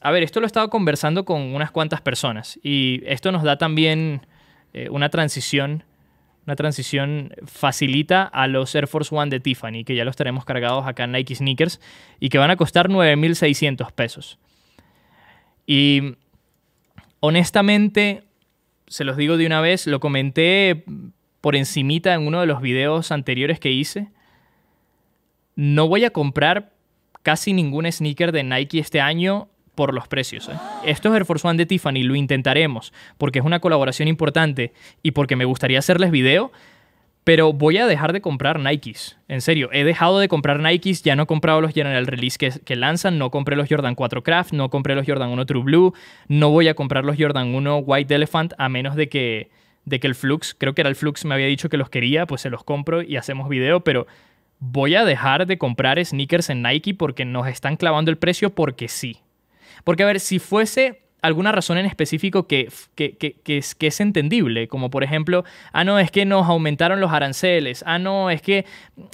a ver, esto lo he estado conversando con unas cuantas personas y esto nos da también eh, una transición, una transición facilita a los Air Force One de Tiffany, que ya los tenemos cargados acá en Nike Sneakers y que van a costar 9.600 pesos. Y honestamente, se los digo de una vez, lo comenté por encimita en uno de los videos anteriores que hice. No voy a comprar casi ningún sneaker de Nike este año por los precios. ¿eh? ...esto es el Force One de Tiffany lo intentaremos porque es una colaboración importante y porque me gustaría hacerles video. Pero voy a dejar de comprar Nikes. En serio, he dejado de comprar Nikes, ya no he comprado los General Release que, que, lanzan, no compré los Jordan 4 Craft, no compré los Jordan 1 True Blue, no voy a comprar los Jordan 1 White Elephant a menos de que, de que el Flux, creo que era el Flux, me había dicho que los quería, pues se los compro y hacemos video, pero voy a dejar de comprar sneakers en Nike porque nos están clavando el precio porque sí. Porque, a ver, si fuese alguna razón en específico que, es, que es entendible, como por ejemplo, ah, no, es que nos aumentaron los aranceles, ah, no, es que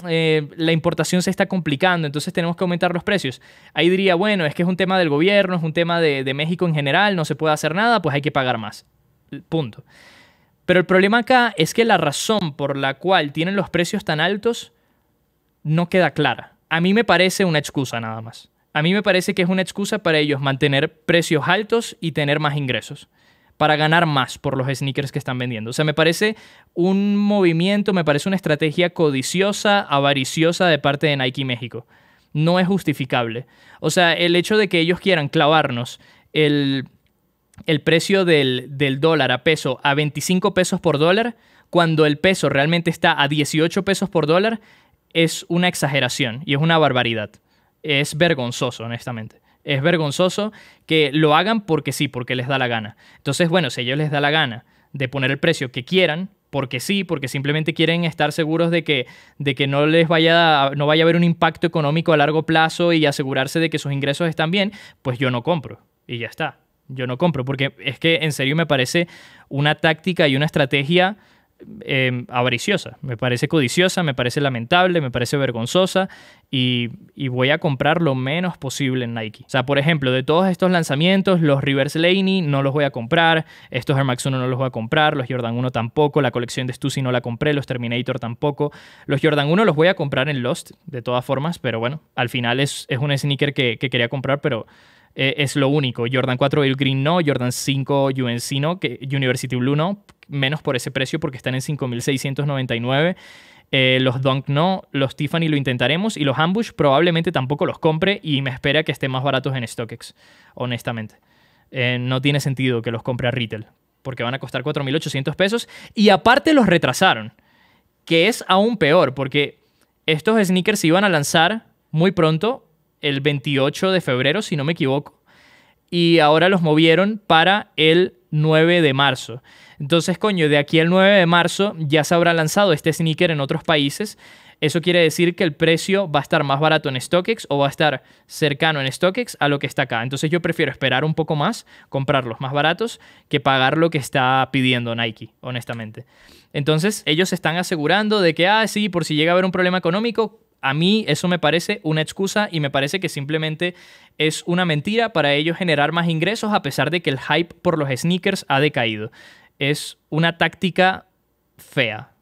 eh, la importación se está complicando, entonces tenemos que aumentar los precios. Ahí diría, bueno, es que es un tema del gobierno, es un tema de, de México en general, no se puede hacer nada, pues hay que pagar más. Punto. Pero el problema acá es que la razón por la cual tienen los precios tan altos no queda clara. A mí me parece una excusa nada más. A mí me parece que es una excusa para ellos mantener precios altos y tener más ingresos para ganar más por los sneakers que están vendiendo. O sea, me parece un movimiento, me parece una estrategia codiciosa, avariciosa de parte de Nike México. No es justificable. O sea, el hecho de que ellos quieran clavarnos el, el precio del, del dólar a peso a 25 pesos por dólar, cuando el peso realmente está a 18 pesos por dólar, es una exageración y es una barbaridad es vergonzoso, honestamente. Es vergonzoso que lo hagan porque sí, porque les da la gana. Entonces, bueno, si a ellos les da la gana de poner el precio que quieran, porque sí, porque simplemente quieren estar seguros de que, de que no les vaya, no vaya a haber un impacto económico a largo plazo y asegurarse de que sus ingresos están bien, pues yo no compro. Y ya está. Yo no compro. Porque es que en serio me parece una táctica y una estrategia Em, avariciosa, me parece codiciosa, me parece lamentable, me parece vergonzosa y, voy a comprar lo menos posible en Nike. O sea, por ejemplo, de todos estos lanzamientos, los Rivers Laney no los voy a comprar, estos Air Max 1 no los voy a comprar, los Jordan 1 tampoco, la colección de Stussy no la compré, los Terminator tampoco. Los Jordan 1 los voy a comprar en Lost, de todas formas, pero bueno, al final es, es un sneaker que, quería comprar, pero eh, es lo único. Jordan 4 Bill Green no, Jordan 5 UNC no, que University Blue no, menos por ese precio porque están en 5.699. Eh, los Dunk no, los Tiffany lo intentaremos y los Ambush probablemente tampoco los compre y me espera que estén más baratos en StockX, honestamente. Eh, no tiene sentido que los compre a retail porque van a costar 4.800 pesos y aparte los retrasaron, que es aún peor porque estos sneakers se iban a lanzar muy pronto, el 28 de febrero si no me equivoco, y ahora los movieron para el 9 de marzo. Entonces, coño, de aquí al 9 de marzo ya se habrá lanzado este sneaker en otros países. Eso quiere decir que el precio va a estar más barato en StockX o va a estar cercano en StockX a lo que está acá. Entonces yo prefiero esperar un poco más, comprarlos más baratos, que pagar lo que está pidiendo Nike, honestamente. Entonces ellos se están asegurando de que, ah, sí, por si llega a haber un problema económico, a mí eso me parece una excusa y me parece que simplemente es una mentira para ellos generar más ingresos a pesar de que el hype por los sneakers ha decaído. Es una táctica fea.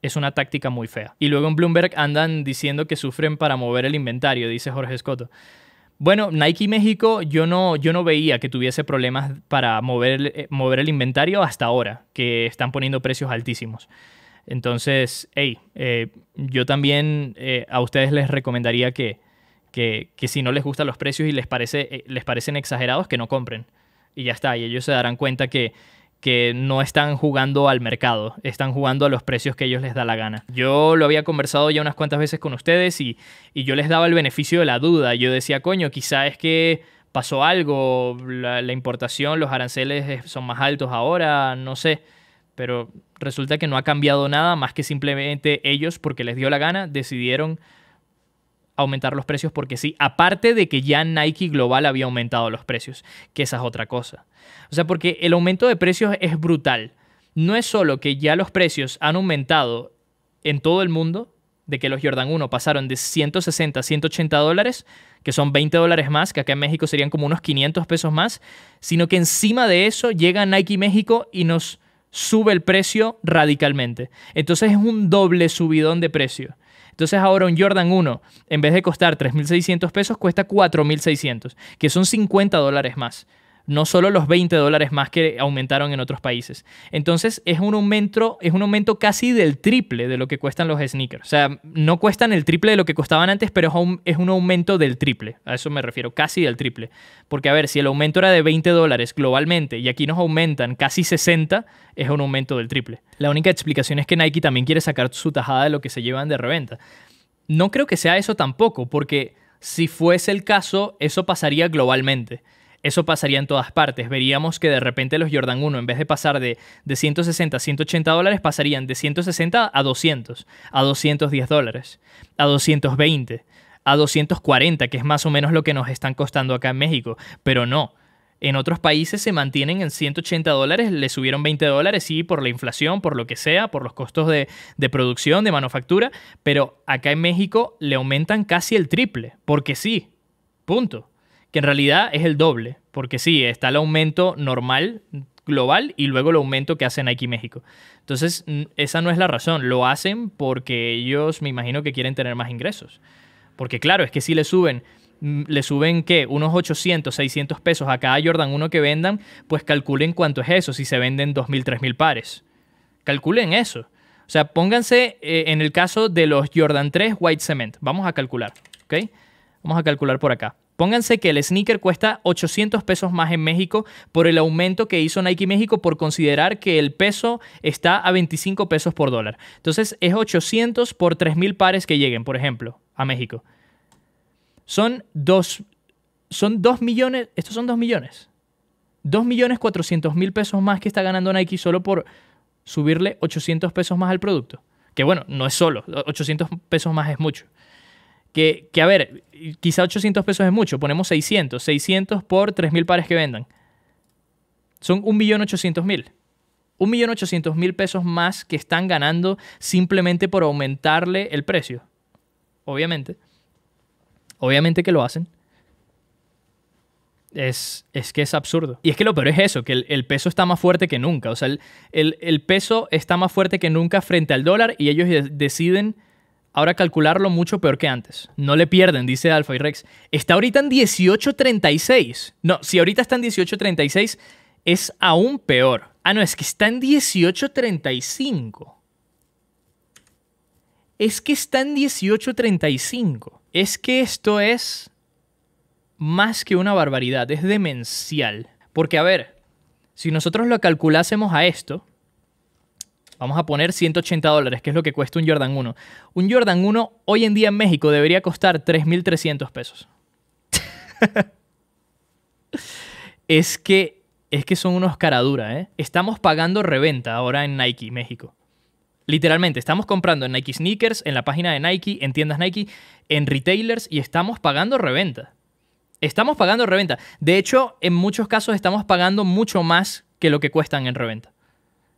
Es una táctica muy fea. Y luego en Bloomberg andan diciendo que sufren para mover el inventario, dice Jorge Escoto. Bueno, Nike México yo no, yo no veía que tuviese problemas para mover, eh, mover el inventario hasta ahora, que están poniendo precios altísimos. Entonces, hey, eh, yo también eh, a ustedes les recomendaría que, si no les gustan los precios y les, parece, eh, les parecen exagerados, que no compren. Y ya está, y ellos se darán cuenta que, que no están jugando al mercado, están jugando a los precios que ellos les da la gana. Yo lo había conversado ya unas cuantas veces con ustedes y, y yo les daba el beneficio de la duda. Yo decía, coño, quizá es que pasó algo, la importación, los aranceles son más altos ahora, no sé. Pero resulta que no ha cambiado nada más que simplemente ellos, porque les dio la gana, decidieron aumentar los precios porque sí, aparte de que ya Nike Global había aumentado los precios, que esa es otra cosa. O sea, porque el aumento de precios es brutal. No es solo que ya los precios han aumentado en todo el mundo, de que los Jordan 1 pasaron de 160 a 180 dólares, que son 20 dólares más, que acá en México serían como unos 500 pesos más, sino que encima de eso llega Nike México y nos sube el precio radicalmente. Entonces es un doble subidón de precio. Entonces ahora un Jordan 1, en vez de costar 3.600 pesos, cuesta 4.600, que son 50 dólares más no solo los 20 dólares más que aumentaron en otros países. Entonces es un aumento, es un aumento casi del triple de lo que cuestan los sneakers. O sea, no cuestan el triple de lo que costaban antes, pero es un, aumento del triple. A eso me refiero, casi del triple. Porque a ver, si el aumento era de 20 dólares globalmente y aquí nos aumentan casi 60, es un aumento del triple. La única explicación es que Nike también quiere sacar su tajada de lo que se llevan de reventa. No creo que sea eso tampoco, porque si fuese el caso, eso pasaría globalmente. Eso pasaría en todas partes. Veríamos que de repente los Jordan 1, en vez de pasar de, 160 a 180 dólares, pasarían de 160 a 200, a 210 dólares, a 220, a 240, que es más o menos lo que nos están costando acá en México. Pero no, en otros países se mantienen en 180 dólares, le subieron 20 dólares, sí, por la inflación, por lo que sea, por los costos de, producción, de manufactura, pero acá en México le aumentan casi el triple, porque sí, punto que en realidad es el doble, porque sí, está el aumento normal global y luego el aumento que hace Nike México. Entonces, esa no es la razón, lo hacen porque ellos me imagino que quieren tener más ingresos. Porque claro, es que si le suben le suben qué, unos 800, 600 pesos a cada Jordan 1 que vendan, pues calculen cuánto es eso si se venden 2000, 3000 pares. Calculen eso. O sea, pónganse eh, en el caso de los Jordan 3 White Cement. Vamos a calcular, ¿ok? Vamos a calcular por acá. Pónganse que el sneaker cuesta 800 pesos más en México por el aumento que hizo Nike México por considerar que el peso está a 25 pesos por dólar. Entonces es 800 por 3.000 pares que lleguen, por ejemplo, a México. Son 2 son 2 millones, estos son 2 millones. 2 millones 400 mil pesos más que está ganando Nike solo por subirle 800 pesos más al producto. Que bueno, no es solo, 800 pesos más es mucho. Que, que a ver, quizá 800 pesos es mucho, ponemos 600, 600 por 3.000 pares que vendan. Son 1.800.000. 1.800.000 pesos más que están ganando simplemente por aumentarle el precio. Obviamente. Obviamente que lo hacen. Es, es, que es absurdo. Y es que lo peor es eso, que el, peso está más fuerte que nunca. O sea, el, el, el, peso está más fuerte que nunca frente al dólar y ellos deciden Ahora calcularlo mucho peor que antes. No le pierden, dice Alfa y Rex. Está ahorita en 18.36. No, si ahorita está en 18.36, es aún peor. Ah, no, es que está en 18.35. Es que está en 18.35. Es que esto es más que una barbaridad, es demencial. Porque, a ver, si nosotros lo calculásemos a esto, vamos a poner 180 dólares, que es lo que cuesta un Jordan 1. Un Jordan 1 hoy en día en México debería costar 3.300 pesos. es que es que son unos caraduras, ¿eh? Estamos pagando reventa ahora en Nike México. Literalmente, estamos comprando en Nike Sneakers, en la página de Nike, en tiendas Nike, en retailers y estamos pagando reventa. Estamos pagando reventa. De hecho, en muchos casos estamos pagando mucho más que lo que cuestan en reventa.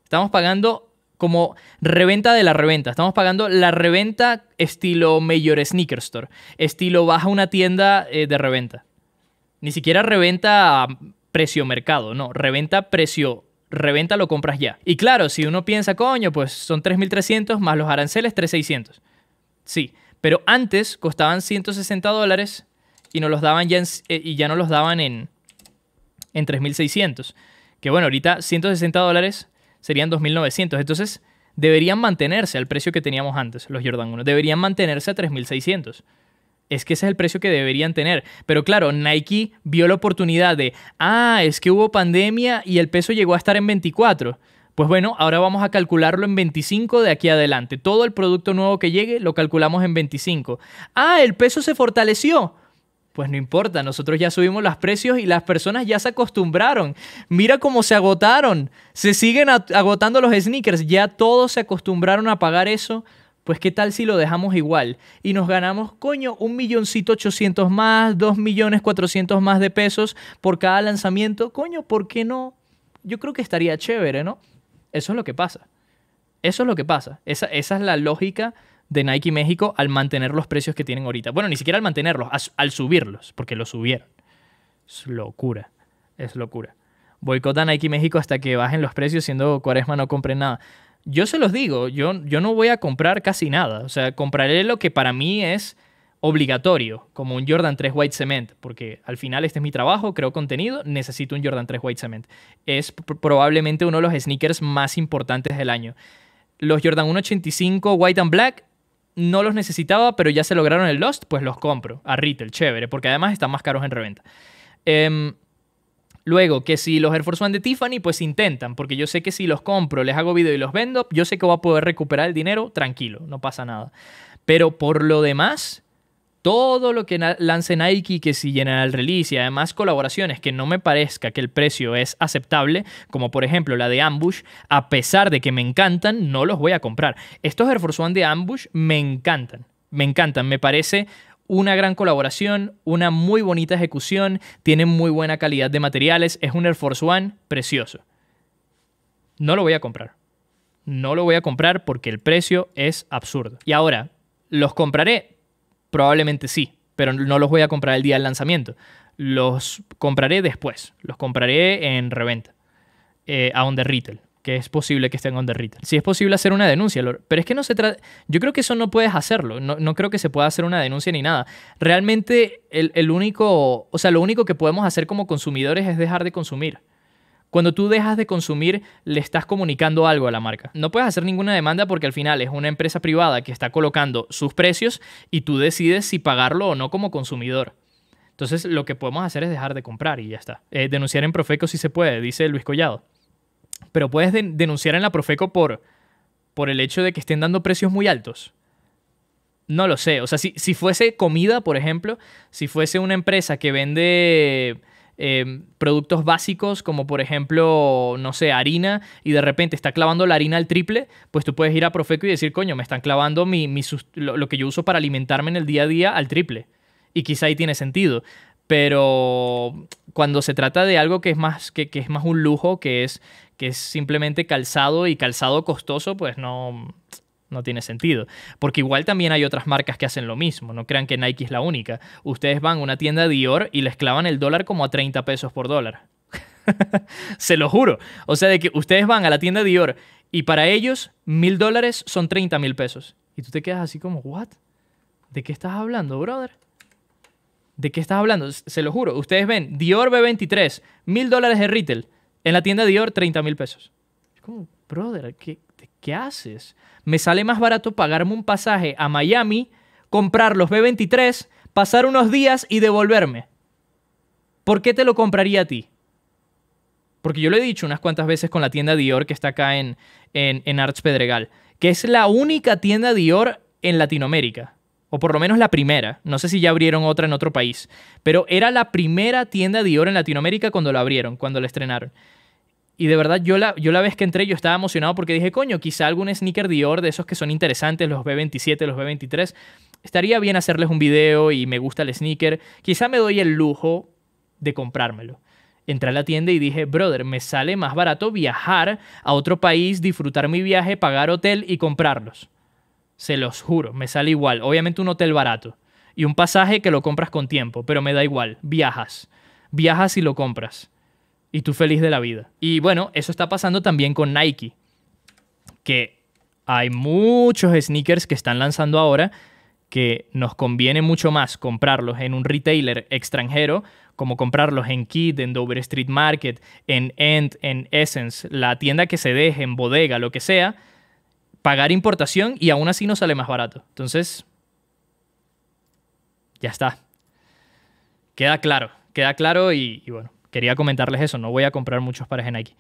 Estamos pagando como reventa de la reventa. Estamos pagando la reventa estilo Mayor Sneaker Store, estilo baja una tienda eh, de reventa. Ni siquiera reventa precio mercado, no, reventa precio reventa lo compras ya. Y claro, si uno piensa, coño, pues son 3.300 más los aranceles 3.600. Sí, pero antes costaban 160 dólares y, no los daban ya eh, y ya no los daban en, en 3.600. Que bueno, ahorita 160 dólares serían 2.900. Entonces, deberían mantenerse al precio que teníamos antes, los Jordan 1. Deberían mantenerse a 3.600. Es que ese es el precio que deberían tener. Pero claro, Nike vio la oportunidad de, ah, es que hubo pandemia y el peso llegó a estar en 24. Pues bueno, ahora vamos a calcularlo en 25 de aquí adelante. Todo el producto nuevo que llegue lo calculamos en 25. Ah, el peso se fortaleció pues no importa, nosotros ya subimos los precios y las personas ya se acostumbraron. Mira cómo se agotaron, se siguen agotando los sneakers, ya todos se acostumbraron a pagar eso. Pues qué tal si lo dejamos igual y nos ganamos, coño, un milloncito ochocientos más, dos millones cuatrocientos más de pesos por cada lanzamiento. Coño, ¿por qué no? Yo creo que estaría chévere, ¿no? Eso es lo que pasa. Eso es lo que pasa. Esa, esa es la lógica de Nike México al mantener los precios que tienen ahorita. Bueno, ni siquiera al mantenerlos, al subirlos, porque los subieron. Es locura, es locura. Boicota Nike México hasta que bajen los precios, siendo Cuaresma no compren nada. Yo se los digo, yo, yo no voy a comprar casi nada. O sea, compraré lo que para mí es obligatorio, como un Jordan 3 White Cement, porque al final este es mi trabajo, creo contenido, necesito un Jordan 3 White Cement. Es probablemente uno de los sneakers más importantes del año. Los Jordan 185 White and Black no los necesitaba, pero ya se lograron el Lost, pues los compro a retail, chévere, porque además están más caros en reventa. Em, luego, que si los Air Force de Tiffany, pues intentan, porque yo sé que si los compro, les hago video y los vendo, yo sé que voy a poder recuperar el dinero tranquilo, no pasa nada. Pero por lo demás, todo lo que lance Nike que si al Release y además colaboraciones que no me parezca que el precio es aceptable, como por ejemplo la de Ambush, a pesar de que me encantan, no los voy a comprar. Estos Air Force One de Ambush me encantan, me encantan, me parece una gran colaboración, una muy bonita ejecución, tienen muy buena calidad de materiales, es un Air Force One precioso. No lo voy a comprar. No lo voy a comprar porque el precio es absurdo. Y ahora, los compraré, Probablemente sí, pero no los voy a comprar el día del lanzamiento. Los compraré después. Los compraré en reventa. Eh, a on retail. Que es posible que estén on retail. Si es posible hacer una denuncia, pero es que no se trata. Yo creo que eso no puedes hacerlo. No, creo que se pueda hacer una denuncia ni nada. Realmente, el único. O sea, lo único que podemos hacer como consumidores es dejar de consumir. Cuando tú dejas de consumir, le estás comunicando algo a la marca. No puedes hacer ninguna demanda porque al final es una empresa privada que está colocando sus precios y tú decides si pagarlo o no como consumidor. Entonces lo que podemos hacer es dejar de comprar y ya está. Eh, denunciar en Profeco si se puede, dice Luis Collado. Pero puedes denunciar en la Profeco por, por el hecho de que estén dando precios muy altos. No lo sé. O sea, si, si fuese comida, por ejemplo, si fuese una empresa que vende Em, productos básicos como por ejemplo, no sé, harina y de repente está clavando la harina al triple, pues tú puedes ir a Profeco y decir, coño, me están clavando mi, lo, que yo uso para alimentarme en el día a día al triple. Y quizá ahí tiene sentido. Pero cuando se trata de algo que es más, que, que es más un lujo, que es, que es simplemente calzado y calzado costoso, pues no, no tiene sentido. Porque igual también hay otras marcas que hacen lo mismo, no crean que Nike es la única. Ustedes van a una tienda Dior y les clavan el dólar como a 30 pesos por dólar. Se lo juro. O sea, de que ustedes van a la tienda Dior y para ellos mil dólares son 30 mil pesos. Y tú te quedas así como, ¿what? ¿De qué estás hablando, brother? ¿De qué estás hablando? Se lo juro. Ustedes ven, Dior B23, mil dólares de retail. En la tienda Dior, 30 mil pesos. Es como, brother, ¿qué, ¿qué haces? Me sale más barato pagarme un pasaje a Miami, comprar los B23, pasar unos días y devolverme. ¿Por qué te lo compraría a ti? Porque yo lo he dicho unas cuantas veces con la tienda Dior que está acá en, en, Arts Pedregal, que es la única tienda Dior en Latinoamérica o por lo menos la primera. No sé si ya abrieron otra en otro país, pero era la primera tienda Dior en Latinoamérica cuando la abrieron, cuando la estrenaron. Y de verdad, yo la, yo la vez que entré, yo estaba emocionado porque dije, coño, quizá algún sneaker Dior de esos que son interesantes, los B27, los B23, estaría bien hacerles un video y me gusta el sneaker. Quizá me doy el lujo de comprármelo. Entré a la tienda y dije, brother, me sale más barato viajar a otro país, disfrutar mi viaje, pagar hotel y comprarlos. Se los juro, me sale igual. Obviamente un hotel barato y un pasaje que lo compras con tiempo, pero me da igual. Viajas. Viajas y lo compras y tú feliz de la vida. Y bueno, eso está pasando también con Nike, que hay muchos sneakers que están lanzando ahora que nos conviene mucho más comprarlos en un retailer extranjero, como comprarlos en Kid, en Dover Street Market, en End, en Essence, la tienda que se deje, en bodega, lo que sea, pagar importación y aún así no sale más barato. Entonces, ya está. Queda claro, queda claro y bueno, quería comentarles eso, no voy a comprar muchos pares en Nike.